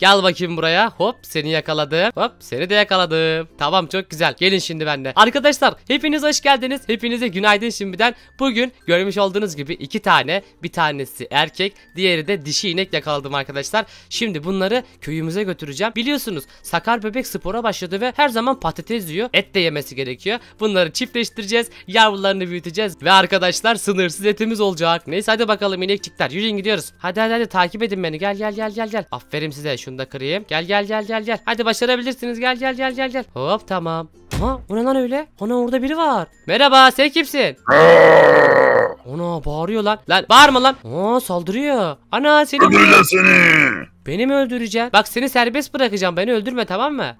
Gel bakayım buraya. Hop seni yakaladım. Hop seni de yakaladım. Tamam çok güzel. Gelin şimdi bende. Arkadaşlar hepiniz hoş geldiniz. Hepinize günaydın şimdiden. Bugün görmüş olduğunuz gibi iki tane. Bir tanesi erkek. Diğeri de dişi inek yakaladım arkadaşlar. Şimdi bunları köyümüze götüreceğim. Biliyorsunuz sakar bebek spora başladı ve her zaman patates yiyor. Et de yemesi gerekiyor. Bunları çiftleştireceğiz. Yavrularını büyüteceğiz. Ve arkadaşlar sınırsız etimiz olacak. Neyse hadi bakalım inekçikler. Yürüyün gidiyoruz. Hadi hadi hadi takip edin beni. Gel gel gel gel gel. Aferin size. Şu şunu da kırayım. Gel gel gel gel gel. Hadi başarabilirsiniz. Gel gel gel gel gel. Hop tamam. Ha o ne lan öyle? Ana orada biri var. Merhaba sen kimsin? Ana bağırıyor lan. Lan bağırma lan. Aa saldırıyor. Ana seni... Öldüreceğim seni. Beni mi öldüreceksin? Bak seni serbest bırakacağım. Beni öldürme tamam mı?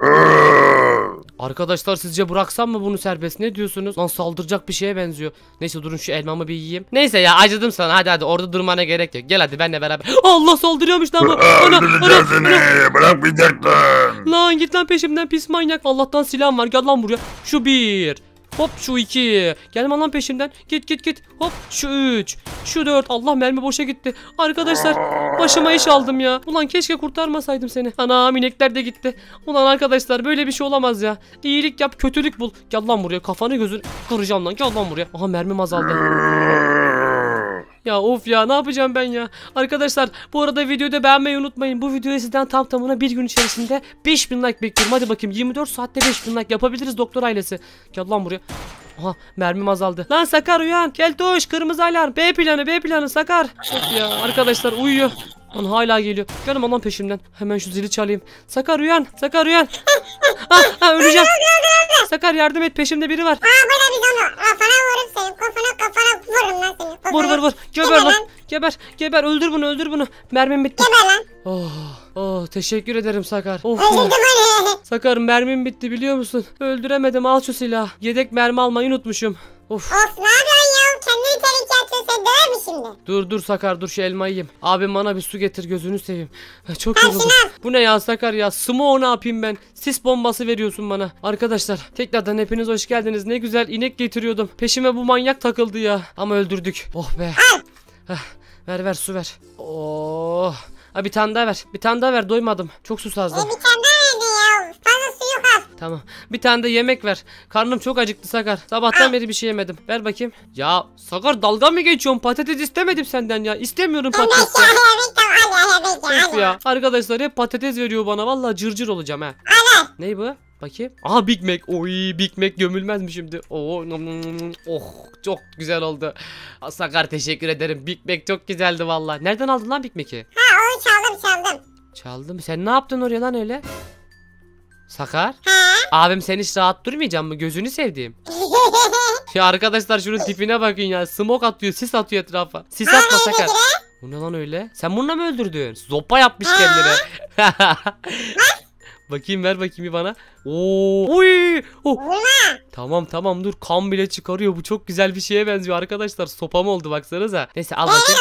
Arkadaşlar sizce bıraksam mı bunu serbest? Ne diyorsunuz? Lan saldıracak bir şeye benziyor. Neyse durun şu elmamı bir yiyeyim. Neyse ya acıdım sana. Hadi hadi orada durmana gerek yok. Gel hadi benle beraber. Allah saldırıyormuş lan bu. Ana, ana, ana. Bırakmayacaktın. Lan git lan peşimden pis manyak. Allah'tan silahım var. Gel lan buraya. Şu bir. Hop şu 2. Gelme lan peşimden. Git git git. Hop şu 3. Şu 4. Allah mermi boşa gitti. Arkadaşlar başıma iş aldım ya. Ulan keşke kurtarmasaydım seni. Ana minekler de gitti. Ulan arkadaşlar böyle bir şey olamaz ya. İyilik yap kötülük bul. Gel lan buraya kafanı gözün kıracağım lan. Gel lan buraya. Aha mermim azaldı. Ya of ya ne yapacağım ben ya. Arkadaşlar bu arada videoyu da beğenmeyi unutmayın. Bu videoya sizden tam tamına bir gün içerisinde 5000 like bekliyorum. Hadi bakayım 24 saatte 5000 like yapabiliriz doktor ailesi. Gel lan buraya. Aha mermim azaldı. Lan Sakar uyan. Gel doğuş kırmızı alarm. B planı B planı Sakar. Of ya arkadaşlar uyuyor. Lan hala geliyor. Canım onun peşimden. Hemen şu zili çalayım. Sakar uyan. Sakar uyan. ha, ah, ah, ha, ah, öleceğim. Sakar yardım et peşimde biri var. Aa böyle bir donu. Kafana vurup senin kafana kafana vururum lan seni. Kafana. Vur vur vur. Geber lan. lan. Geber. Geber öldür bunu öldür bunu. Mermim bitti. Geber lan. Oh, oh teşekkür ederim Sakar. Of. Sakar mermim bitti biliyor musun? Öldüremedim al şu silahı. Yedek mermi almayı unutmuşum. Of. Of ne yapıyorsun? kendini tehlikeye atıyorsun seni döver mi şimdi? Dur dur Sakar dur şu elmayı yiyeyim. Abim bana bir su getir gözünü seveyim. Ah, çok yoruldum. Bu ne ya Sakar ya? Smo ne yapayım ben? Sis bombası veriyorsun bana. Arkadaşlar tekrardan hepiniz hoş geldiniz. Ne güzel inek getiriyordum. Peşime bu manyak takıldı ya. Ama öldürdük. Oh be. Ah, ver ver su ver. Oh. Ha, bir tane daha ver. Bir tane daha ver doymadım. Çok susazdım. E, bir tane daha Tamam. Bir tane de yemek ver. Karnım çok acıktı Sakar. Sabahtan ah. beri bir şey yemedim. Ver bakayım. Ya Sakar dalga mı geçiyorsun? Patates istemedim senden ya. İstemiyorum patates. Of ya. Arkadaşlar hep patates veriyor bana. Vallahi cırcır olacağım ha. Ney bu? Bakayım. Aha Big Mac. Oy Big Mac gömülmez mi şimdi? Oo. Oh çok güzel oldu. Sakar teşekkür ederim. Big Mac çok güzeldi valla. Nereden aldın lan Big Mac'i? Ha onu çaldım çaldım. Çaldım. Sen ne yaptın oraya lan öyle? Sakar. Ha? Abim sen hiç rahat durmayacaksın. mı? Gözünü sevdiğim. ya arkadaşlar şunun tipine bakın ya. Smoke atıyor, sis atıyor etrafa. Sis atma Sakar. Bu ne lan öyle? Sen bununla mı öldürdün? Zopa yapmış kendine. bakayım ver bakayım bir bana. Oo. Uy. Oh. Tamam tamam dur kan bile çıkarıyor. Bu çok güzel bir şeye benziyor arkadaşlar. Sopam oldu baksanıza. Neyse al bakayım.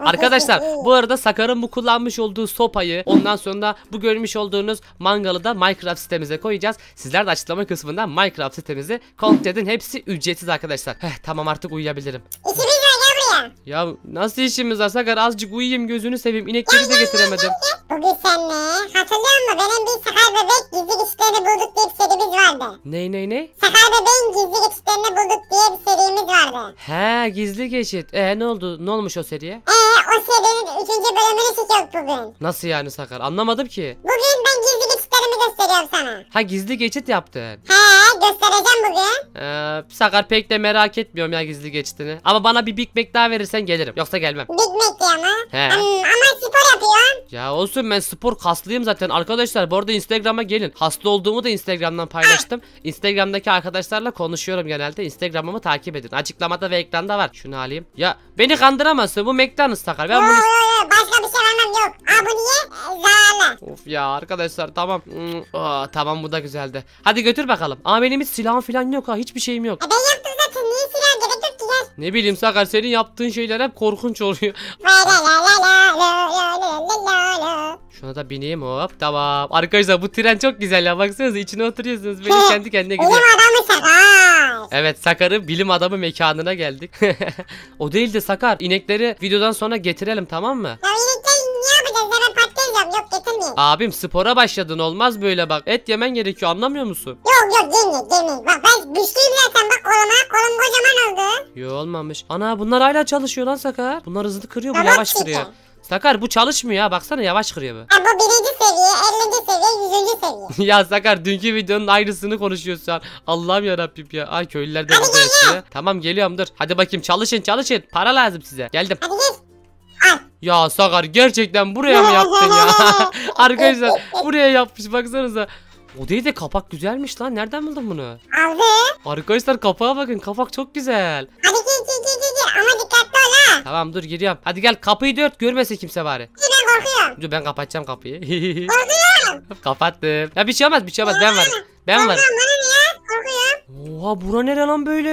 Arkadaşlar bu arada Sakar'ın bu kullanmış olduğu sopayı ondan sonra da bu görmüş olduğunuz mangalı da Minecraft sitemize koyacağız. Sizler de açıklama kısmından Minecraft sitemizi kontrol edin. Hepsi ücretsiz arkadaşlar. Heh tamam artık uyuyabilirim. İşimiz var gel buraya. Ya nasıl işimiz var Sakar azıcık uyuyayım gözünü seveyim. İnekleri gel, de getiremedim. Bugün senle hatırlıyor musun benim bir Sakar bebek gizli geçişlerini bulduk diye bir serimiz vardı. Ne ne ne? Sakar bebeğin gizli geçişlerini bulduk diye bir serimiz vardı. He gizli geçit. E ne oldu? Ne olmuş o seriye? E Asiye benim 3. bölümünü çekiyor bugün. Nasıl yani Sakar anlamadım ki. Bugün ben gizli geçitlerimi gösteriyorum sana. Ha gizli geçit yaptın. He göstereceğim bugün. Ee, Sakar pek de merak etmiyorum ya gizli geçitini. Ama bana bir Big Mac daha verirsen gelirim. Yoksa gelmem. Big Mac diyor mu? He. ama spor yapıyorum. Ya olsun ben spor kaslıyım zaten. Arkadaşlar bu arada Instagram'a gelin. Hasta olduğumu da Instagram'dan paylaştım. Instagram'daki arkadaşlarla konuşuyorum genelde. Instagram'ımı takip edin. Açıklamada ve ekranda var. Şunu alayım. Ya beni kandıramazsın. Bu McDonald's Sakar. Ben Yo, bunu... yo, yo, başka bir yok. Aa ee, zararlı. Of ya arkadaşlar tamam. Hmm, Aa, tamam bu da güzeldi. Hadi götür bakalım. Ama benim hiç silahım falan yok ha. Hiçbir şeyim yok. E, ben yaptım zaten. Niye silah gerek ki gel. Ne bileyim Sakar senin yaptığın şeyler hep korkunç oluyor. Şuna da bineyim hop tamam. Arkadaşlar bu tren çok güzel ya baksanıza içine oturuyorsunuz böyle kendi kendine Bilim adamı sakar. Evet Sakar'ın bilim adamı mekanına geldik. o değil de Sakar inekleri videodan sonra getirelim tamam mı? Ya yemin. Abim spora başladın olmaz böyle bak. Et yemen gerekiyor anlamıyor musun? Yok yok yemin yemin. Bak ben güçlüyüm zaten bak koluma kolum kocaman oldu. Yok olmamış. Ana bunlar hala çalışıyor lan Sakar. Bunlar hızlı kırıyor bu Robot yavaş çünkü. kırıyor. Sakar bu çalışmıyor ya baksana yavaş kırıyor bu. Ha bu birinci seviye, ellinci seviye, yüzüncü seviye. ya Sakar dünkü videonun ayrısını konuşuyorsun sen. Allah'ım yarabbim ya. Ay köylüler de Hadi Tamam geliyorum dur. Hadi bakayım çalışın çalışın. Para lazım size. Geldim. Hadi gel. Ya Sakar gerçekten buraya mı yaptın ya? Arkadaşlar buraya yapmış baksanıza. Odayı de kapak güzelmiş lan. Nereden buldun bunu? Aldım. Arkadaşlar kapağa bakın. Kapak çok güzel. Hadi gir gir gir gir. gir. Ama dikkatli ol ha. Tamam dur giriyorum. Hadi gel kapıyı dört. Görmese kimse bari. Ben korkuyorum. Dur ben kapatacağım kapıyı. korkuyorum. Kapattım. Ya bir şey olmaz bir şey olmaz. Ben varım. Ben varım. Oha bura nere lan böyle?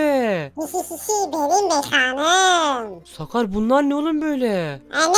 Benim mekanım. Sakar bunlar ne oğlum böyle? Anne.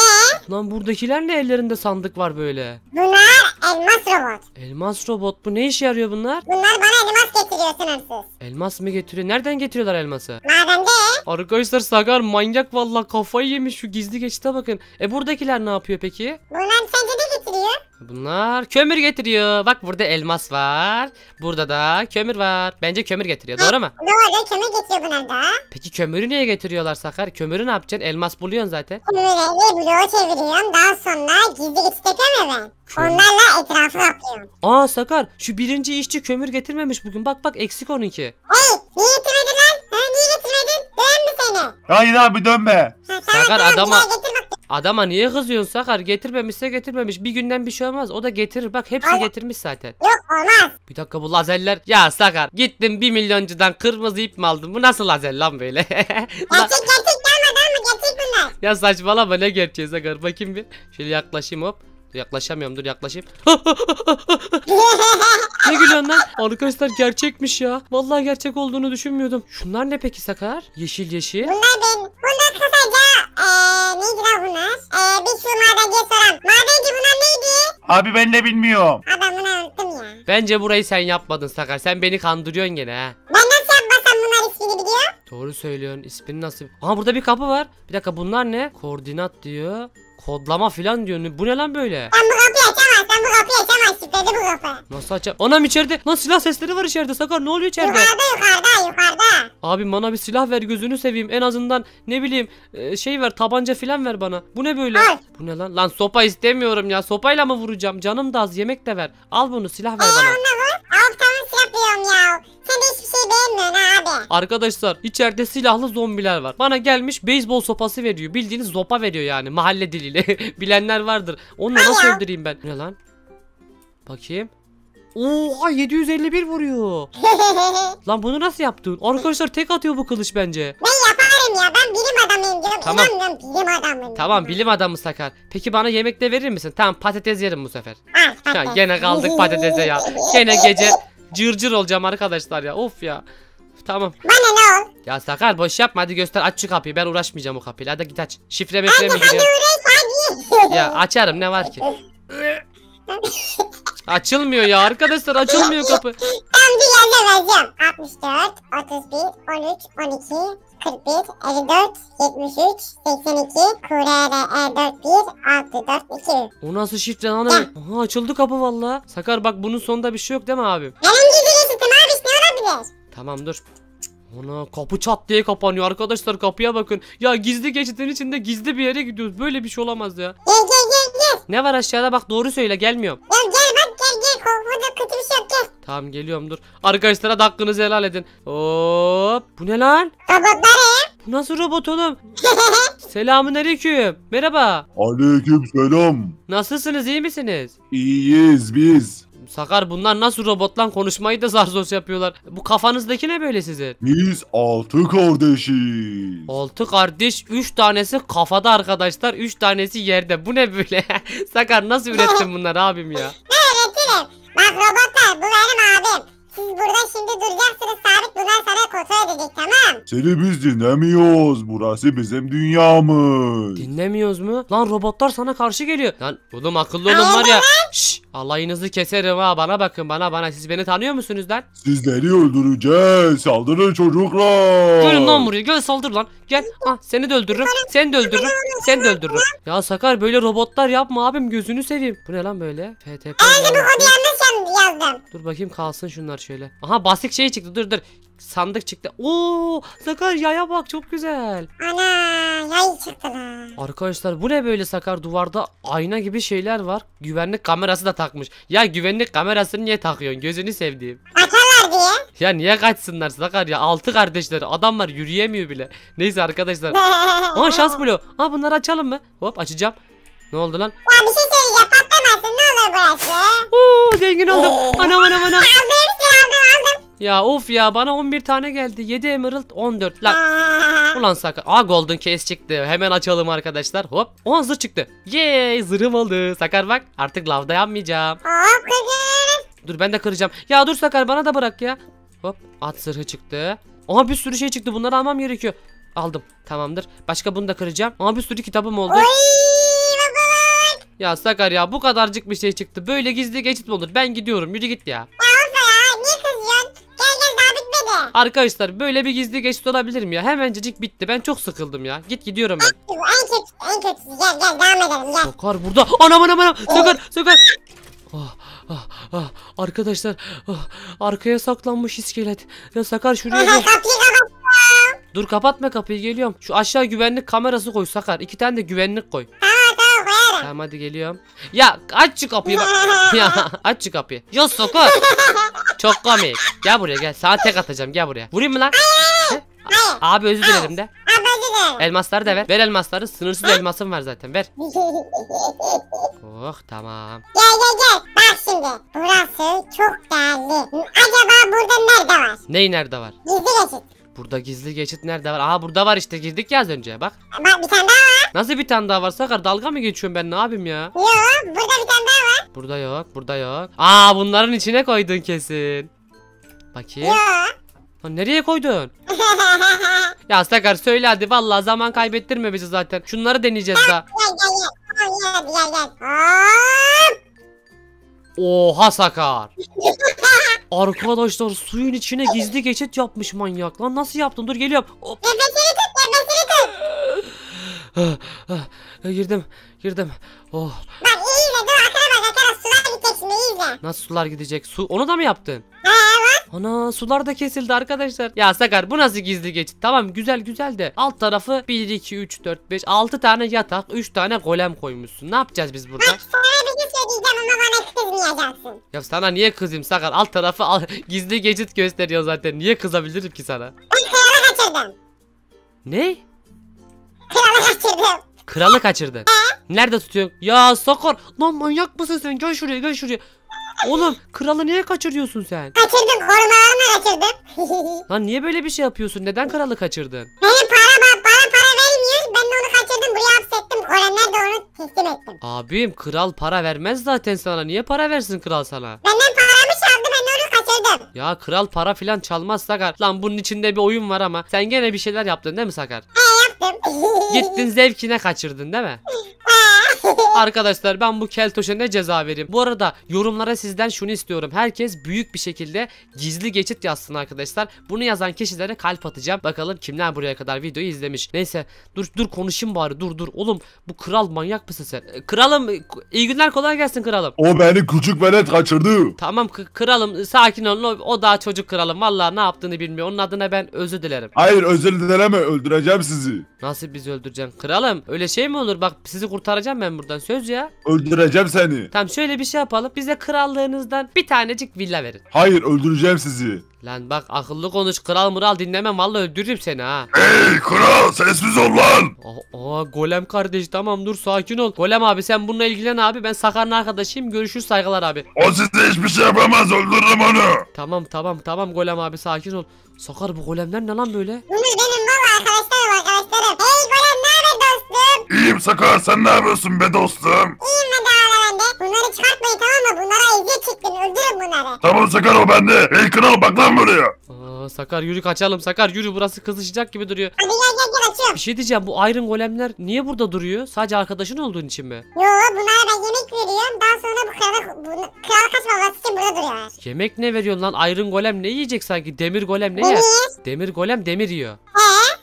E, lan buradakiler ne ellerinde sandık var böyle? Bunlar elmas robot. Elmas robot bu ne işe yarıyor bunlar? Bunlar bana elmas getiriyor sınırsız. Elmas mı getiriyor? Nereden getiriyorlar elması? Madende. Arkadaşlar Sakar manyak valla kafayı yemiş şu gizli geçite bakın. E buradakiler ne yapıyor peki? Bunlar sence ne getiriyor? Bunlar kömür getiriyor. Bak burada elmas var. Burada da kömür var. Bence kömür getiriyor. doğru mu? Doğru. Kömür getiriyor bunlar da. Peki kömürü niye getiriyorlar Sakar? Kömürü ne yapacaksın? Elmas buluyorsun zaten. Kömürü bloğu çeviriyorum. Daha sonra gizli geçtikten evet. Onlarla etrafı yapıyorum. Aa Sakar şu birinci işçi kömür getirmemiş bugün. Bak bak eksik onunki. Hey niye getirmedin lan? Ha, niye getirmedin? Dön mü seni? Hayır abi dönme. Ha, Sakar adama... Getirme. Adama niye kızıyorsun Sakar? Getirmemişse getirmemiş. Bir günden bir şey olmaz. O da getirir. Bak hepsi Hayır. getirmiş zaten. Yok olmaz. Bir dakika bu lazerler. Ya Sakar gittin bir milyoncudan kırmızı ip mi aldın? Bu nasıl lazer lan böyle? gerçek gerçek gelmedi ama gerçek Ya saçmalama ne gerçeği Sakar? Bakayım bir. Şöyle yaklaşayım hop. Yaklaşamıyorum dur yaklaşayım. ne gülüyorsun lan? Arkadaşlar gerçekmiş ya. Vallahi gerçek olduğunu düşünmüyordum. Şunlar ne peki Sakar? Yeşil yeşil. Bunlar ben. Bunlar kısaca ee, neydi lan bunlar? Ee, bir şu madenciye soran. Madenci bunlar neydi? Abi ben de bilmiyorum. Adamını unuttum ya. Bence burayı sen yapmadın Sakar. Sen beni kandırıyorsun gene ha. Ben de Doğru söylüyorsun. İsmini nasıl? Aha burada bir kapı var. Bir dakika bunlar ne? Koordinat diyor. Kodlama falan diyor. Bu ne lan böyle? Ben bu kapıyı açamazsın. Sen bu kapıyı açamazsın. Dedi bu kapı. Nasıl açar? Anam içeride. Lan silah sesleri var içeride. Sakar ne oluyor içeride? Yukarıda yukarıda yukarıda. Abi bana bir silah ver gözünü seveyim. En azından ne bileyim e, şey ver tabanca falan ver bana. Bu ne böyle? Al. Bu ne lan? Lan sopa istemiyorum ya. Sopayla mı vuracağım? Canım da az yemek de ver. Al bunu silah ver ee, bana. Al tamam silah veriyorum ya. Sen de hiçbir beğenmiyorsun abi. Arkadaşlar içeride silahlı zombiler var. Bana gelmiş beyzbol sopası veriyor. Bildiğiniz sopa veriyor yani mahalle diliyle. Bilenler vardır. Onu nasıl öldüreyim ben? Ne lan? Bakayım. Oha 751 vuruyor. Lan bunu nasıl yaptın? Arkadaşlar tek atıyor bu kılıç bence. Ben yaparım ya ben bilim adamıyım diyorum. Tamam. İnanmıyorum bilim adamıyım. Tamam bilim adamı Sakar. Peki bana yemek yemekte verir misin? Tamam patates yerim bu sefer. Ha, gene kaldık patatese ya. Gene gece Cırcır cır olacağım arkadaşlar ya. Of ya. Tamam. Bana ne ol? Ya Sakar boş yapma hadi göster aç şu kapıyı. Ben uğraşmayacağım o kapıyla. Hadi git aç. Şifre mi giriyor? Hadi uğraş hadi. ya açarım ne var ki? Açılmıyor ya arkadaşlar açılmıyor kapı. Tam bir yerde vereceğim. 64, 31, 13, 12, 41, 54, 73, 82, kurere 41, 64, 2. O nasıl şifre lan öyle? Aha açıldı kapı valla. Sakar bak bunun sonunda bir şey yok değil mi abi? Benim gibi geçtim abi işte ne olabilir? Tamam dur. Ana kapı çat diye kapanıyor arkadaşlar kapıya bakın. Ya gizli geçitin içinde gizli bir yere gidiyoruz. Böyle bir şey olamaz ya. Gel gel gel gel. Ne var aşağıda bak doğru söyle gelmiyorum. Gel gel bak korkma burada kötü bir şey yok gel. Tamam geliyorum dur. Arkadaşlara da hakkınızı helal edin. Hop. Bu ne lan? Robotlar ya. Bu nasıl robot oğlum? Selamun aleyküm. Merhaba. Aleyküm selam. Nasılsınız iyi misiniz? İyiyiz biz. Sakar bunlar nasıl robotlan konuşmayı da zarzoz yapıyorlar. Bu kafanızdaki ne böyle size? Biz altı kardeşiz. Altı kardeş üç tanesi kafada arkadaşlar üç tanesi yerde. Bu ne böyle? Sakar nasıl ürettin bunları abim ya? Ne öğretirim? Bak robotlar bu benim abim. Siz burada şimdi duracaksınız Tarık bunlar sana kontrol edecek tamam. Seni biz dinlemiyoruz. Burası bizim dünyamız. Dinlemiyoruz mu? Lan robotlar sana karşı geliyor. Lan oğlum akıllı olun var ya. Şşş Alayınızı keserim ha bana bakın bana bana siz beni tanıyor musunuz lan? Sizleri öldüreceğiz saldırın çocuklar. Görün lan buraya gel saldır lan gel ha ah, seni de öldürürüm seni de öldürürüm seni de öldürürüm. Ya Sakar böyle robotlar yapma abim gözünü seveyim. Bu ne lan böyle? FTP. Aynı bu kodu yanlış yazdım. Dur bakayım kalsın şunlar şöyle. Aha basit şey çıktı dur dur sandık çıktı. Oo Sakar yaya bak çok güzel. Ana yay çıktı lan. Arkadaşlar bu ne böyle Sakar duvarda ayna gibi şeyler var. Güvenlik kamerası da takmış. Ya güvenlik kamerasını niye takıyorsun gözünü sevdiğim. Kaçarlar diye. Ya niye kaçsınlar Sakar ya altı kardeşler adamlar yürüyemiyor bile. Neyse arkadaşlar. Aa şans bloğu. Aa bunları açalım mı? Hop açacağım. Ne oldu lan? Ya bir şey söyleyeceğim patlamasın ne olur burası. Oo zengin oldum. Anam anam anam. şey aldım aldım. Ya of ya bana 11 tane geldi. 7 emerald 14. Lan. Ulan sakın. Aa golden case çıktı. Hemen açalım arkadaşlar. Hop. 10 zırh çıktı. yay zırhım oldu. Sakar bak artık lavda yanmayacağım. dur ben de kıracağım. Ya dur Sakar bana da bırak ya. Hop at zırhı çıktı. Aha bir sürü şey çıktı. Bunları almam gerekiyor. Aldım. Tamamdır. Başka bunu da kıracağım. Ama bir sürü kitabım oldu. ya Sakar ya bu kadarcık bir şey çıktı. Böyle gizli geçit mi olur? Ben gidiyorum. Yürü git ya. Arkadaşlar böyle bir gizli geçit olabilir mi ya? Hemencecik bitti. Ben çok sıkıldım ya. Git gidiyorum ben. En kötü, en kötü. Gel gel devam edelim gel. Sakar burada. Anam anam anam. Oh. Sakar sakar. Ah, ah, ah. Arkadaşlar ah, arkaya saklanmış iskelet. Ya Sakar şuraya gel. Dur kapatma kapıyı geliyorum. Şu aşağı güvenlik kamerası koy Sakar. İki tane de güvenlik koy. Tamam lan. Tamam hadi geliyorum. Ya aç şu kapıyı ya aç şu kapıyı. Yok sokak. Çok komik. Gel buraya gel. Sana tek atacağım gel buraya. Vurayım mı lan? He? Abi özür dilerim de. Abi Elmasları da ver. Ver elmasları. Sınırsız elmasım var zaten. Ver. oh tamam. Gel gel gel. Bak şimdi. Burası çok değerli. Acaba burada nerede var? Ney nerede var? Gizli geçit. Burada gizli geçit nerede var? Aa burada var işte girdik ya az önce bak. Bak bir tane daha var. Nasıl bir tane daha var Sakar? Dalga mı geçiyorum ben ne yapayım ya? Yok burada bir tane daha var. Burada yok burada yok. Aa bunların içine koydun kesin. Bakayım. Yok. Lan nereye koydun? ya Sakar söyle hadi vallahi zaman kaybettirme bizi zaten. Şunları deneyeceğiz daha. Gel gel gel. Gel gel gel. Oha Sakar. Arkadaşlar suyun içine gizli geçit yapmış manyak. Lan nasıl yaptın? Dur geliyorum. Hop. Nefesini tut, nefesini tut. Ah, ah, girdim, girdim. Oh. Bak iyi yaşındayız da. Nasıl sular gidecek? Su onu da mı yaptın? Ana sular da kesildi arkadaşlar. Ya Sakar bu nasıl gizli geçit? Tamam güzel güzel de alt tarafı 1 2 3 4 5 6 tane yatak, 3 tane golem koymuşsun. Ne yapacağız biz burada? Bak sana bir şey söyleyeceğim ama bana kızmayacaksın. Ya sana niye kızayım Sakar? Alt tarafı al, gizli geçit gösteriyor zaten. Niye kızabilirim ki sana? Ben kralı kaçırdım. Ne? Kralı kaçırdım. Kralı kaçırdın. Nerede tutuyorsun? Ya Sakar lan manyak mısın sen? Gel şuraya gel şuraya. Oğlum kralı niye kaçırıyorsun sen? Kaçırdım korumalarını kaçırdım. lan niye böyle bir şey yapıyorsun? Neden kralı kaçırdın? Benim para bana para vermiyor. Ben de onu kaçırdım. Buraya hapsettim. Korenler de onu teslim ettim. Abim kral para vermez zaten sana. Niye para versin kral sana? Benden paramı çaldı. Ben de onu kaçırdım. Ya kral para filan çalmaz Sakar. Lan bunun içinde bir oyun var ama. Sen gene bir şeyler yaptın değil mi Sakar? Evet. Gittin zevkine kaçırdın değil mi? Arkadaşlar ben bu keltoşa ne ceza vereyim? Bu arada yorumlara sizden şunu istiyorum. Herkes büyük bir şekilde gizli geçit yazsın arkadaşlar. Bunu yazan kişilere kalp atacağım. Bakalım kimler buraya kadar videoyu izlemiş. Neyse dur dur konuşayım bari dur dur. Oğlum bu kral manyak mısın sen? E, kralım iyi günler kolay gelsin kralım. O beni küçük velet kaçırdı. Tamam kralım sakin ol o, daha çocuk kralım. Valla ne yaptığını bilmiyor. Onun adına ben özür dilerim. Hayır özür dileme öldüreceğim sizi. Nasıl bizi öldüreceğim kralım? Öyle şey mi olur? Bak sizi kurtaracağım ben ben buradan söz ya. Öldüreceğim seni. Tamam şöyle bir şey yapalım. Bize krallığınızdan bir tanecik villa verin. Hayır öldüreceğim sizi. Lan bak akıllı konuş kral mural dinlemem vallahi öldürürüm seni ha. Hey kral sessiz ol lan. Aa, aa golem kardeş tamam dur sakin ol. Golem abi sen bununla ilgilen abi ben Sakar'ın arkadaşıyım görüşürüz saygılar abi. O size hiçbir şey yapamaz öldürürüm onu. Tamam tamam tamam golem abi sakin ol. Sakar bu golemler ne lan böyle? Bunu benim valla arkadaşlarım arkadaşlarım. Hey golem İyiyim Sakar sen ne yapıyorsun be dostum? İyiyim ben de hala ben de. Bunları çıkartmayın tamam mı? Bunlara eziyet çektim. Öldürün bunları. Tamam Sakar o bende. El kral bak lan buraya. Sakar yürü kaçalım Sakar yürü burası kızışacak gibi duruyor. Hadi gel gel gel Bir şey diyeceğim bu Iron Golemler niye burada duruyor? Sadece arkadaşın olduğun için mi? Yo bunlara ben yemek veriyorum. Daha sonra bu kral kral kaçmaması için burada duruyorlar. Yemek ne veriyorsun lan? Iron Golem ne yiyecek sanki? Demir Golem ne yer? Demir. Demir Golem demir yiyor. Ee,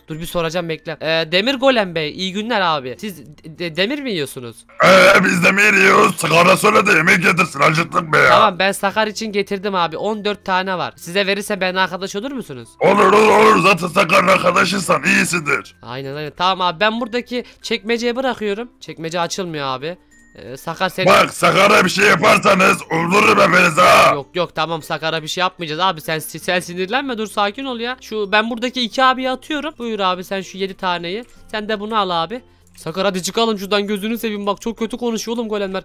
Dur bir soracağım bekle. Ee, Demir Golem Bey iyi günler abi. Siz de demir mi yiyorsunuz? Ee biz demir yiyoruz. Sakara söyle de yemek getirsin acıktık be ya. Tamam ben Sakar için getirdim abi. 14 tane var. Size verirse ben arkadaş olur musunuz? Olur olur olur. Zaten Sakar arkadaşıysan iyisidir. Aynen aynen. Tamam abi ben buradaki çekmeceye bırakıyorum. Çekmece açılmıyor abi. Ee, Sakar seni... Bak Sakar'a bir şey yaparsanız öldürürüm hepinizi ha. Yok yok tamam Sakar'a bir şey yapmayacağız abi sen sen sinirlenme dur sakin ol ya. Şu ben buradaki iki abiye atıyorum. Buyur abi sen şu yedi taneyi. Sen de bunu al abi. Sakar hadi çıkalım şuradan gözünü seveyim bak çok kötü konuşuyor oğlum golemler.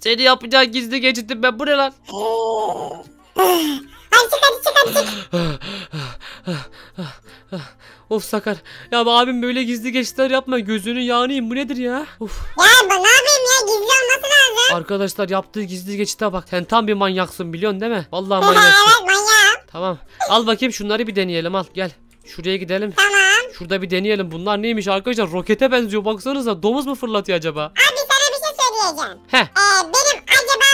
Seni yapacağı gizli geçitim ben bu lan? hadi çık hadi çık hadi çık. of Sakar. Ya abim böyle gizli geçişler yapma. gözünü yağını Bu nedir ya? Of. Ya ben ne yapayım ya? Gizli olması lazım. Arkadaşlar yaptığı gizli geçite bak. Sen tam bir manyaksın biliyorsun değil mi? Vallahi manyaksın. evet manyağım. Tamam. Al bakayım şunları bir deneyelim al. Gel. Şuraya gidelim. Tamam. Şurada bir deneyelim. Bunlar neymiş arkadaşlar? Rokete benziyor. Baksanıza domuz mu fırlatıyor acaba? Abi sana bir şey söyleyeceğim. Heh. Ee, benim acaba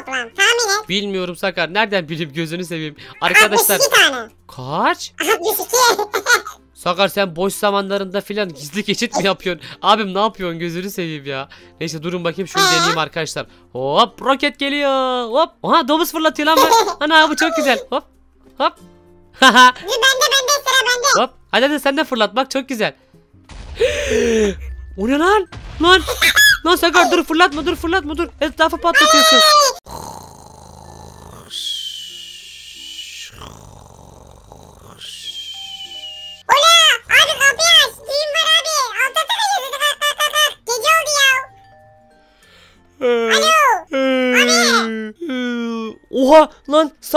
toplam? Tahmin et. Bilmiyorum Sakar. Nereden bileyim gözünü seveyim. Arkadaşlar. 62 tane. Kaç? 62. Sakar sen boş zamanlarında filan gizli geçit mi yapıyorsun? Abim ne yapıyorsun gözünü seveyim ya. Neyse durun bakayım şunu ee? deneyeyim arkadaşlar. Hop roket geliyor. Hop. Aha domuz fırlatıyor lan ben. Ana bu çok güzel. Hop. Hop. Haha. bende bende sıra bende. Hop. Hadi hadi sen de fırlat bak çok güzel. o ne lan? Lan. Lan Sakar dur fırlatma dur fırlatma dur. Etrafı patlatıyorsun.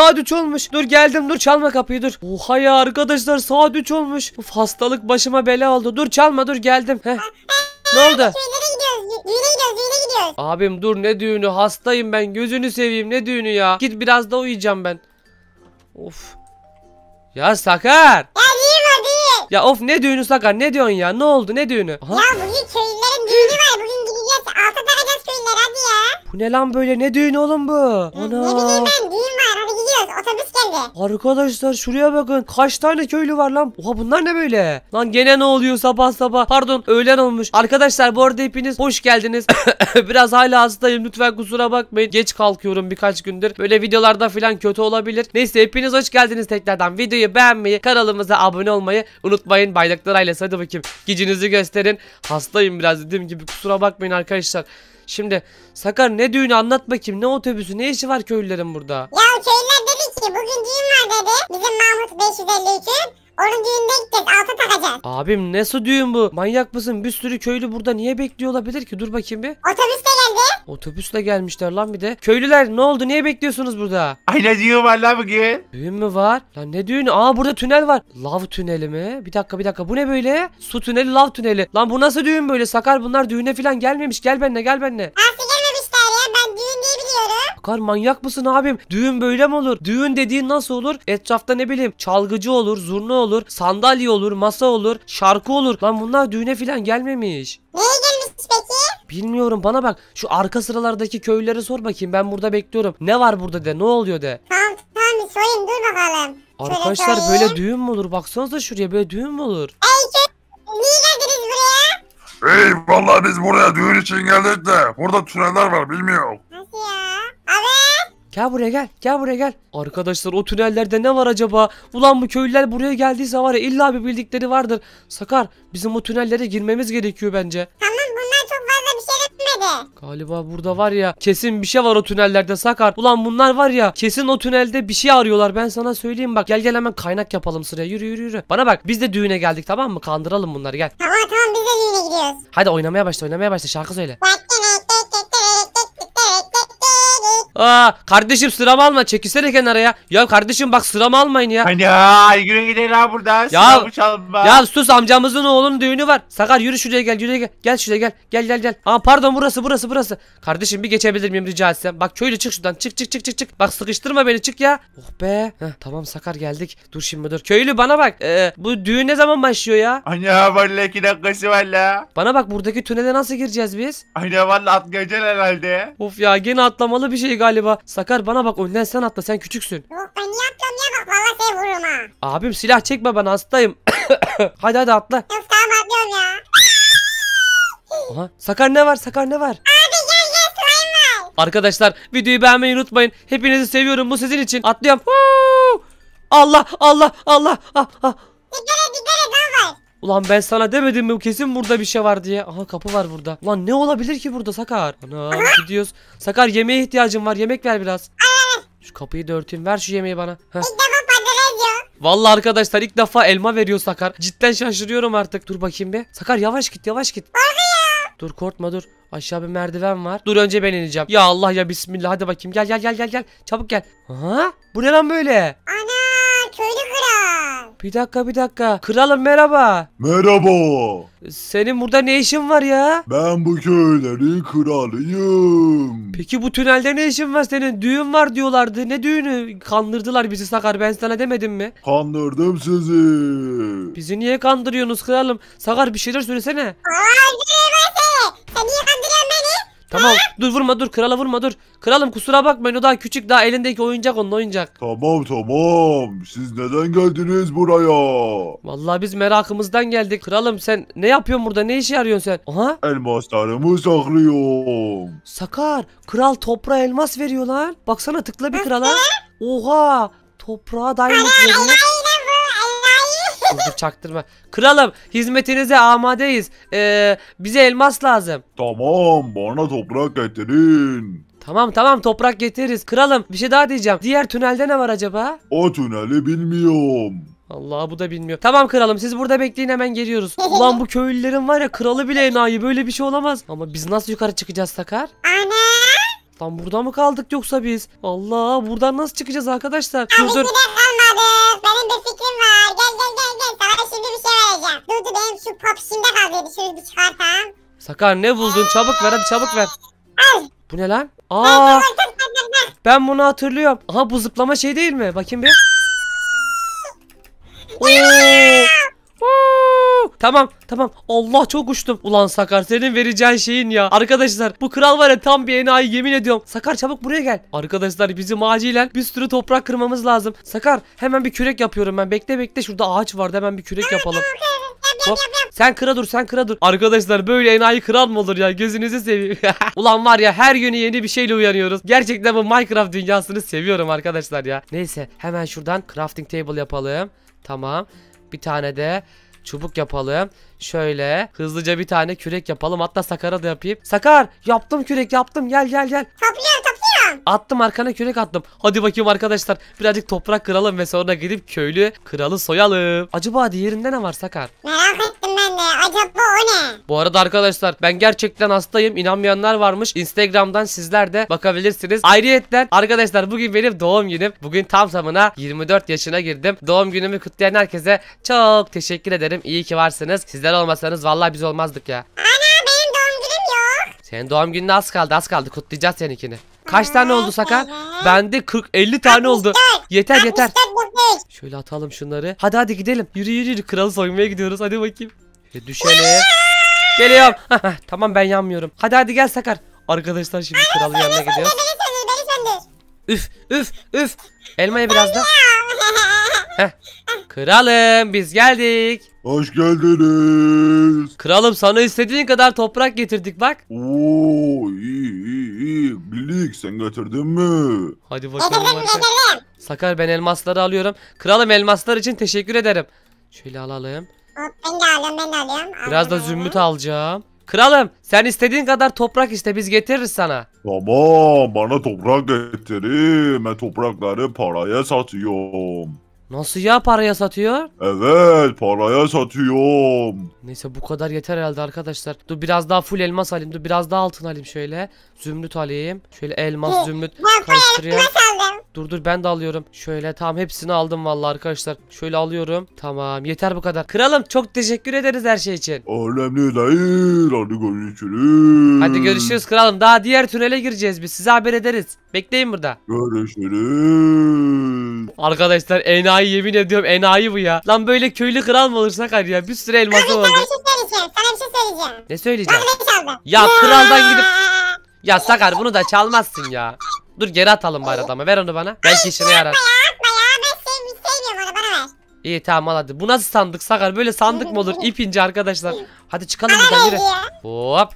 saat 3 olmuş. Dur geldim dur çalma kapıyı dur. Oha ya arkadaşlar saat 3 olmuş. Uf, hastalık başıma bela oldu. Dur çalma dur geldim. Heh. ne oldu? Abim dur ne düğünü hastayım ben gözünü seveyim ne düğünü ya. Git biraz da uyuyacağım ben. Of. Ya Sakar. Ya değil abi. Ya of ne düğünü Sakar ne diyorsun ya ne oldu ne düğünü? Aha. Ya bugün köylülerin düğünü var bugün gideceğiz altı takacağız köylülere hadi ya. Bu ne lan böyle ne düğünü oğlum bu? Ana. Ne bileyim ben düğün geldi. Arkadaşlar şuraya bakın. Kaç tane köylü var lan? Oha bunlar ne böyle? Lan gene ne oluyor sabah sabah? Pardon öğlen olmuş. Arkadaşlar bu arada hepiniz hoş geldiniz. Biraz hala hastayım lütfen kusura bakmayın. Geç kalkıyorum birkaç gündür. Böyle videolarda falan kötü olabilir. Neyse hepiniz hoş geldiniz tekrardan. Videoyu beğenmeyi, kanalımıza abone olmayı unutmayın. Bayraklar ailesi hadi bakayım. Gicinizi gösterin. Hastayım biraz dediğim gibi kusura bakmayın arkadaşlar. Şimdi Sakar ne düğünü anlat bakayım. Ne otobüsü ne işi var köylülerin burada? Ya köylüler dedi ki bugün düğün var dedi. Bizim Mahmut 553'ün. Onun düğünde gideceğiz. Altı takacağız. Abim nasıl düğün bu? Manyak mısın? Bir sürü köylü burada niye bekliyor olabilir ki? Dur bakayım bir. Otobüste geldi. Otobüsle gelmişler lan bir de. Köylüler ne oldu? Niye bekliyorsunuz burada? Ay ne düğün var lan bugün? Düğün mü var? Lan ne düğünü? Aa burada tünel var. Lav tüneli mi? Bir dakika bir dakika. Bu ne böyle? Su tüneli, lav tüneli. Lan bu nasıl düğün böyle? Sakar bunlar düğüne falan gelmemiş. Gel benimle gel benimle. Nasıl Sakar manyak mısın abim? Düğün böyle mi olur? Düğün dediğin nasıl olur? Etrafta ne bileyim çalgıcı olur, zurna olur, sandalye olur, masa olur, şarkı olur. Lan bunlar düğüne filan gelmemiş. Neye gelmiş peki? Bilmiyorum bana bak şu arka sıralardaki köylere sor bakayım ben burada bekliyorum. Ne var burada de ne oluyor de. Tamam tamam bir sorayım dur bakalım. Arkadaşlar böyle düğün mü olur? Baksanıza şuraya böyle düğün mü olur? Ey kö- niye geldiniz buraya? Hey vallahi biz buraya düğün için geldik de burada tüneller var bilmiyorum. Nasıl ya? Evet. Gel buraya gel. Gel buraya gel. Arkadaşlar o tünellerde ne var acaba? Ulan bu köylüler buraya geldiyse var ya illa bir bildikleri vardır. Sakar bizim o tünellere girmemiz gerekiyor bence. Tamam bunlar çok fazla bir şey etmedi. Galiba burada var ya kesin bir şey var o tünellerde Sakar. Ulan bunlar var ya kesin o tünelde bir şey arıyorlar ben sana söyleyeyim bak. Gel gel hemen kaynak yapalım sıraya yürü yürü yürü. Bana bak biz de düğüne geldik tamam mı? Kandıralım bunları gel. Tamam tamam biz de düğüne gidiyoruz. Hadi oynamaya başla oynamaya başla şarkı söyle. Bak Aa, kardeşim sıram alma çekilsene kenara ya. Ya kardeşim bak sıram almayın ya. Hani ya yürü gidelim ha buradan. Ya, ya sus amcamızın oğlunun düğünü var. Sakar yürü şuraya gel yürü gel. Gel şuraya gel. Gel gel gel. Aa pardon burası burası burası. Kardeşim bir geçebilir miyim rica etsem. Bak köylü çık şuradan çık çık çık çık çık. Bak sıkıştırma beni çık ya. Oh be. Heh, tamam Sakar geldik. Dur şimdi dur. Köylü bana bak. Ee, bu düğün ne zaman başlıyor ya? Ana hani, vallahi iki dakikası valla. Bana bak buradaki tünele nasıl gireceğiz biz? Ana hani, valla atlayacaksın herhalde. Of ya gene atlamalı bir şey galiba galiba. Sakar bana bak önden sen atla sen küçüksün. Yok ben niye atlıyorum Niye bak valla seni vururum ha. Abim silah çekme ben hastayım. hadi hadi atla. Yok tamam atlıyorum ya. Aha, Sakar ne var Sakar ne var? Abi gel gel slime var. Arkadaşlar videoyu beğenmeyi unutmayın. Hepinizi seviyorum bu sizin için. Atlıyorum. Allah Allah Allah Allah. Ah, ah. Dikkat et dikkat et lan var. Ulan ben sana demedim mi kesin burada bir şey var diye. Aha kapı var burada. Ulan ne olabilir ki burada Sakar? Ana gidiyoruz. Sakar yemeğe ihtiyacım var yemek ver biraz. Şu kapıyı da örteyim ver şu yemeği bana. Heh. Vallahi arkadaşlar ilk defa elma veriyor Sakar. Cidden şaşırıyorum artık. Dur bakayım bir. Sakar yavaş git yavaş git. Dur korkma dur. Aşağı bir merdiven var. Dur önce ben ineceğim. Ya Allah ya bismillah hadi bakayım. Gel gel gel gel gel. Çabuk gel. Ha? Bu ne lan böyle? Ana köylü kral. Bir dakika bir dakika. Kralım merhaba. Merhaba. Senin burada ne işin var ya? Ben bu köylerin kralıyım. Peki bu tünelde ne işin var senin? Düğün var diyorlardı. Ne düğünü? Kandırdılar bizi Sakar. Ben sana demedim mi? Kandırdım sizi. Bizi niye kandırıyorsunuz kralım? Sakar bir şeyler söylesene. Aa, şey Sen niye Tamam dur vurma dur krala vurma dur. Kralım kusura bakmayın o daha küçük daha elindeki oyuncak onun oyuncak. Tamam tamam. Siz neden geldiniz buraya? Vallahi biz merakımızdan geldik. Kralım sen ne yapıyorsun burada ne işe yarıyorsun sen? Aha Elmaslarımı saklıyorum. Sakar kral toprağa elmas veriyor lan. Baksana tıkla bir krala. Oha toprağa diamond veriyor. Dur çaktırma. Kralım hizmetinize amadeyiz. Ee, bize elmas lazım. Tamam bana toprak getirin. Tamam tamam toprak getiririz. Kralım bir şey daha diyeceğim. Diğer tünelde ne var acaba? O tüneli bilmiyorum. Allah bu da bilmiyor. Tamam kralım siz burada bekleyin hemen geliyoruz. Ulan bu köylülerin var ya kralı bile enayi böyle bir şey olamaz. Ama biz nasıl yukarı çıkacağız Sakar? Anne. Lan burada mı kaldık yoksa biz? Allah buradan nasıl çıkacağız arkadaşlar? Abi dur, dur. kalmadık. Benim bir fikrim var. Gel gel gel gel. Sana şimdi bir şey vereceğim. Dur dur benim şu popşimde kaldı. Şunu bir çıkartam. Sakar ne buldun? Çabuk ver hadi çabuk ver. Al. Bu ne lan? Aa. Ben bunu hatırlıyorum. Aha bu zıplama şey değil mi? Bakayım bir. Oo. Tamam tamam. Allah çok uçtum. Ulan Sakar senin vereceğin şeyin ya. Arkadaşlar bu kral var ya tam bir enayi yemin ediyorum. Sakar çabuk buraya gel. Arkadaşlar bizim acilen bir sürü toprak kırmamız lazım. Sakar hemen bir kürek yapıyorum ben. Bekle bekle şurada ağaç vardı hemen bir kürek yapalım. Hop. Sen kıra dur sen kıra dur. Arkadaşlar böyle enayi kral mı olur ya gözünüzü seveyim. Ulan var ya her günü yeni bir şeyle uyanıyoruz. Gerçekten bu Minecraft dünyasını seviyorum arkadaşlar ya. Neyse hemen şuradan crafting table yapalım. Tamam. Bir tane de Çubuk yapalım. Şöyle hızlıca bir tane kürek yapalım. Hatta Sakar'a da yapayım. Sakar yaptım kürek yaptım. Gel gel gel. Kapıya attım. arkana kürek attım. Hadi bakayım arkadaşlar. Birazcık toprak kıralım ve sonra gidip köylü kralı soyalım. Acaba diğerinde ne var Sakar? Merak ettim ben de. Acaba o ne? Bu arada arkadaşlar ben gerçekten hastayım. İnanmayanlar varmış. Instagram'dan sizler de bakabilirsiniz. Ayrıyetten arkadaşlar bugün benim doğum günüm. Bugün tam tamına 24 yaşına girdim. Doğum günümü kutlayan herkese çok teşekkür ederim. İyi ki varsınız. Sizler olmasanız vallahi biz olmazdık ya. Ana benim doğum günüm yok. Senin doğum gününe az kaldı az kaldı kutlayacağız seninkini. Kaç tane oldu Sakar? Bende 40-50 tane oldu. Yeter yeter. Şöyle atalım şunları. Hadi hadi gidelim. Yürü yürü yürü. Kralı soymaya gidiyoruz. Hadi bakayım. Şöyle düşelim. Geliyorum. tamam ben yanmıyorum. Hadi hadi gel Sakar. Arkadaşlar şimdi kralın yanına gidiyoruz. Üf üf üf. Elmayı biraz da. Heh. Kralım biz geldik. Hoş geldiniz. Kralım sana istediğin kadar toprak getirdik bak. Oo iyi iyi iyi. Bilik sen getirdin mi? Hadi bakalım. Sakar ben elmasları alıyorum. Kralım elmaslar için teşekkür ederim. Şöyle alalım. ben de alayım. ben de alıyorum. Biraz da zümrüt alacağım. Kralım sen istediğin kadar toprak iste biz getiririz sana. Tamam bana toprak getirin. Ben toprakları paraya satıyorum. Nasıl ya paraya satıyor? Evet paraya satıyorum. Neyse bu kadar yeter herhalde arkadaşlar. Dur biraz daha full elmas alayım. Dur biraz daha altın alayım şöyle. Zümrüt alayım. Şöyle elmas zümrüt karıştırayım. Dur dur ben de alıyorum. Şöyle tam hepsini aldım vallahi arkadaşlar. Şöyle alıyorum. Tamam yeter bu kadar. Kralım çok teşekkür ederiz her şey için. Önemli değil. Hadi görüşürüz. Hadi görüşürüz kralım. Daha diğer tünele gireceğiz biz. Size haber ederiz. Bekleyin burada. Görüşürüz. Arkadaşlar enayi yemin ediyorum enayi bu ya. Lan böyle köylü kral mı olursak hani ya bir sürü elması oldu. Sana bir şey söyleyeceğim. Sana bir şey söyleyeceğim. Ne söyleyeceğim? Ya kraldan gidip... Ya Sakar bunu da çalmazsın ya. Dur geri atalım bari adamı. Ver onu bana. Belki işine yarar. İyi tamam al hadi. Bu nasıl sandık Sakar? Böyle sandık mı olur? İp ince arkadaşlar. Hadi çıkalım buradan yürü. Hop.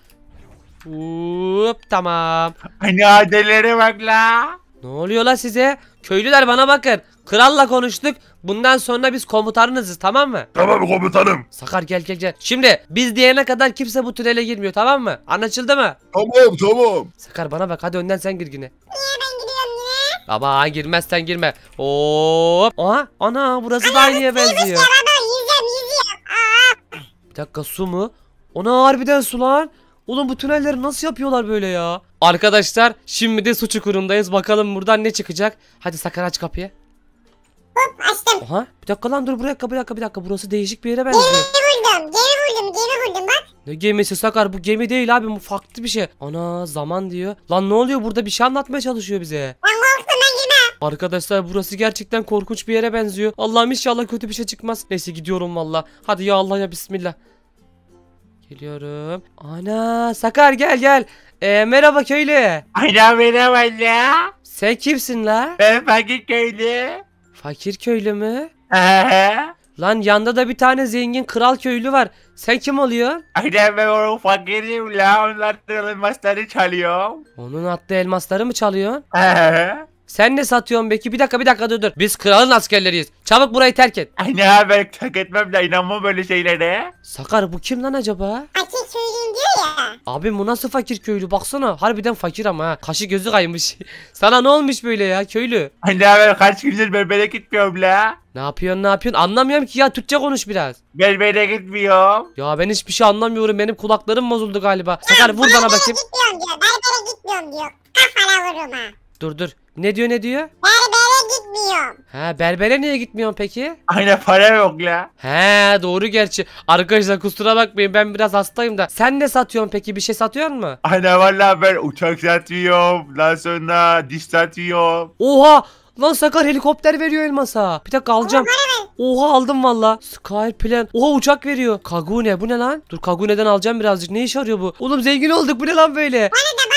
Hop tamam. Hani adelere bak la. Ne oluyor la size? Köylüler bana bakın. Kralla konuştuk. Bundan sonra biz komutanınızız tamam mı? Tamam komutanım. Sakar gel gel gel. Şimdi biz diyene kadar kimse bu tünele girmiyor tamam mı? Anlaşıldı mı? Tamam tamam. Sakar bana bak hadi önden sen gir yine. girmez sen girme. Hop. Aha ana burası da aynıya benziyor. Bir dakika su mu? Ona harbiden su lan. Oğlum bu tünelleri nasıl yapıyorlar böyle ya? Arkadaşlar şimdi de su çukurundayız. Bakalım buradan ne çıkacak? Hadi Sakar aç kapıyı. Hop açtım. Aha bir dakika lan dur buraya bir dakika bir dakika burası değişik bir yere benziyor. Gemi buldum gemi buldum gemi buldum bak. Ne gemisi Sakar bu gemi değil abi bu farklı bir şey. Ana zaman diyor. Lan ne oluyor burada bir şey anlatmaya çalışıyor bize. Ben korktum ben Arkadaşlar burası gerçekten korkunç bir yere benziyor. Allah'ım inşallah kötü bir şey çıkmaz. Neyse gidiyorum valla. Hadi ya Allah ya bismillah. Geliyorum. Ana Sakar gel gel. Ee, merhaba köylü. ana merhaba ya. Sen kimsin la? Ben fakir köylü. Fakir köylü mü? Lan yanda da bir tane zengin kral köylü var. Sen kim oluyor? Aynen ben o fakirim la. Onların elmasları çalıyor. Onun attığı elmasları mı çalıyor? Sen ne satıyorsun peki? Bir dakika bir dakika dur dur. Biz kralın askerleriyiz. Çabuk burayı terk et. Ay ne haber terk etmem de inanma böyle şeylere. Sakar bu kim lan acaba? Fakir köylüyüm diyor ya. Abi bu nasıl fakir köylü baksana. Harbiden fakir ama ha. Kaşı gözü kaymış. Sana ne olmuş böyle ya köylü? Ay ne haber kaç gündür berbere gitmiyorum la. Ne yapıyorsun ne yapıyorsun anlamıyorum ki ya Türkçe konuş biraz. Berbere gitmiyorum. Ya ben hiçbir şey anlamıyorum benim kulaklarım bozuldu galiba. Sakar vur bana bakayım. Berbere gitmiyorum diyor berbere gitmiyorum diyor. Kafana vururum ha. Dur dur. Ne diyor ne diyor? Berbere gitmiyorum. Ha berbere niye gitmiyorsun peki? Aynen para yok la. He doğru gerçi. Arkadaşlar kusura bakmayın ben biraz hastayım da. Sen ne satıyorsun peki bir şey satıyor mu? Aynen valla ben uçak satıyorum. Daha sonra diş satıyorum. Oha Lan Sakar helikopter veriyor elmasa. Bir dakika alacağım. Oha aldım valla. Skyplan. Oha uçak veriyor. Kagune bu ne lan? Dur Kagune'den alacağım birazcık. Ne iş arıyor bu? Oğlum zengin olduk bu ne lan böyle? Bana da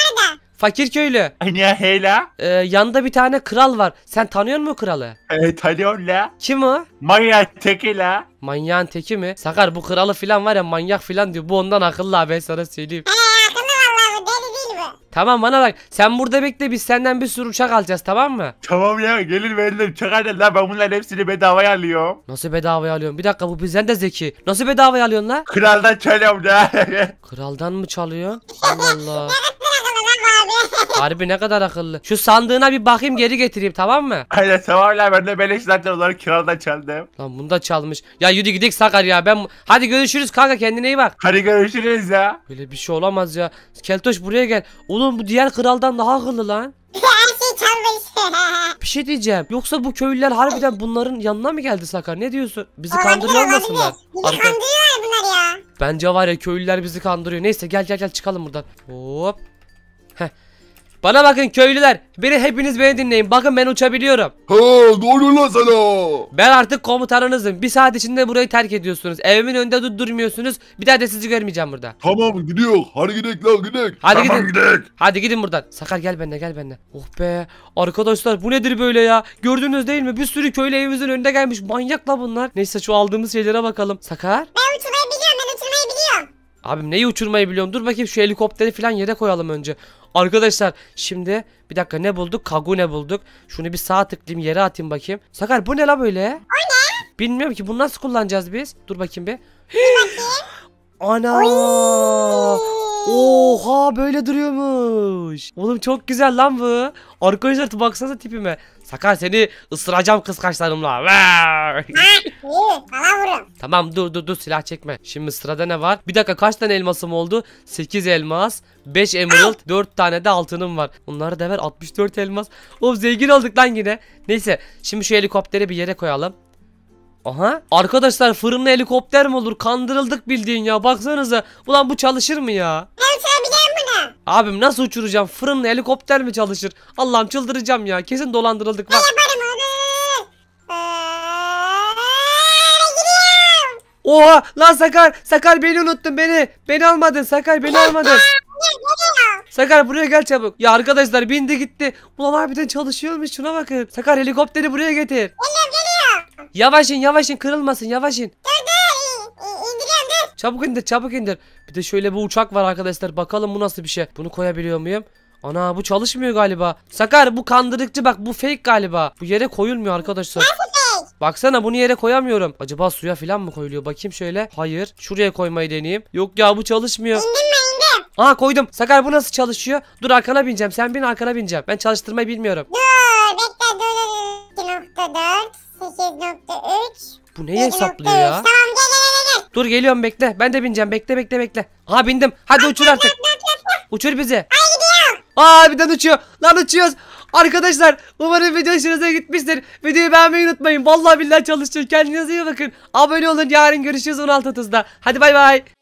Fakir köylü. Ne hele. Ee, yanında bir tane kral var. Sen tanıyor musun kralı? E, tanıyorum la. Kim o? Manyak teki la. Manyağın teki mi? Sakar bu kralı filan var ya manyak filan diyor. Bu ondan akıllı abi sana söyleyeyim. He akıllı vallahi deli değil bu. Tamam bana bak sen burada bekle biz senden bir sürü uçak alacağız tamam mı? Tamam ya gelin verelim çakar la ben bunların hepsini bedavaya alıyorum. Nasıl bedavaya alıyorum? Bir dakika bu bizden de zeki. Nasıl bedavaya alıyorsun la? Kraldan çalıyorum la. Kraldan mı çalıyor? Allah Allah. Harbi ne kadar akıllı. Şu sandığına bir bakayım geri getireyim tamam mı? Aynen tamam ben de beleş zaten onları kiradan çaldım. Lan bunu da çalmış. Ya yürü gidik Sakar ya ben. Hadi görüşürüz kanka kendine iyi bak. Hadi görüşürüz ya. Böyle bir şey olamaz ya. Keltoş buraya gel. Oğlum bu diğer kraldan daha akıllı lan. Her şey çalmış. bir şey diyeceğim. Yoksa bu köylüler harbiden bunların yanına mı geldi Sakar? Ne diyorsun? Bizi kandırıyor olabilir. musunlar? Bizi Arka- kandırıyorlar bunlar ya. Bence var ya köylüler bizi kandırıyor. Neyse gel gel gel çıkalım buradan. Hop. Heh, bana bakın köylüler. Beni hepiniz beni dinleyin. Bakın ben uçabiliyorum. Ha ne oluyor lan sana? Ben artık komutanınızım. Bir saat içinde burayı terk ediyorsunuz. Evimin önünde dur durmuyorsunuz. Bir daha da sizi görmeyeceğim burada. Tamam gidiyor. Hadi gidelim lan gidelim. Hadi tamam, gidin. gidelim. Hadi gidin buradan. Sakar gel bende gel bende. Oh be. Arkadaşlar bu nedir böyle ya? Gördünüz değil mi? Bir sürü köylü evimizin önünde gelmiş. Manyakla bunlar. Neyse şu aldığımız şeylere bakalım. Sakar. Ben uçmayı biliyorum. Abim neyi uçurmayı biliyorum? Dur bakayım şu helikopteri falan yere koyalım önce. Arkadaşlar şimdi bir dakika ne bulduk? Kagune bulduk. Şunu bir sağa tıklayayım yere atayım bakayım. Sakar bu ne la böyle? O ne? Bilmiyorum ki bunu nasıl kullanacağız biz? Dur bakayım bir. Ana! Oha böyle duruyormuş. Oğlum çok güzel lan bu. Arkadaşlar baksanıza tipime. Sakın seni ısıracağım kız kaşlarımla. tamam dur dur dur silah çekme. Şimdi sırada ne var? Bir dakika kaç tane elmasım oldu? 8 elmas, 5 emerald, 4 tane de altınım var. Bunları da ver 64 elmas. Oğlum zengin olduk lan yine. Neyse şimdi şu helikopteri bir yere koyalım. Aha. Arkadaşlar fırında helikopter mi olur? Kandırıldık bildiğin ya. Baksanıza. Ulan bu çalışır mı ya? Abim nasıl uçuracağım? Fırınla helikopter mi çalışır? Allah'ım çıldıracağım ya. Kesin dolandırıldık. Bak. Yaparım ee, Oha lan Sakar Sakar beni unuttun beni beni almadın Sakar beni almadın Sakar buraya gel çabuk ya arkadaşlar bindi gitti Ulan harbiden çalışıyormuş şuna bakın Sakar helikopteri buraya getir Geliyorum geliyorum Yavaşın, yavaşın, kırılmasın yavaşın. Çabuk indir çabuk indir. Bir de şöyle bir uçak var arkadaşlar bakalım bu nasıl bir şey. Bunu koyabiliyor muyum? Ana bu çalışmıyor galiba. Sakar bu kandırıkçı bak bu fake galiba. Bu yere koyulmuyor arkadaşlar. Baksana bunu yere koyamıyorum. Acaba suya falan mı koyuluyor? Bakayım şöyle. Hayır. Şuraya koymayı deneyeyim. Yok ya bu çalışmıyor. İndim mi Aha koydum. Sakar bu nasıl çalışıyor? Dur arkana bineceğim. Sen bin arkana bineceğim. Ben çalıştırmayı bilmiyorum. Dur bekle dur. 2.4 bu neyi hesaplıyor ya? Tamam gel gel gel gel. Dur geliyorum bekle. Ben de bineceğim. Bekle bekle bekle. Aha bindim. Hadi uçur artık. Uçur bizi. Ay gidiyor. Aa birden uçuyor. Lan uçuyoruz. Arkadaşlar umarım video hoşunuza gitmiştir. Videoyu beğenmeyi unutmayın. Vallahi billahi çalışın. Kendinize iyi bakın. Abone olun. Yarın görüşürüz 16.30'da. Hadi bay bay.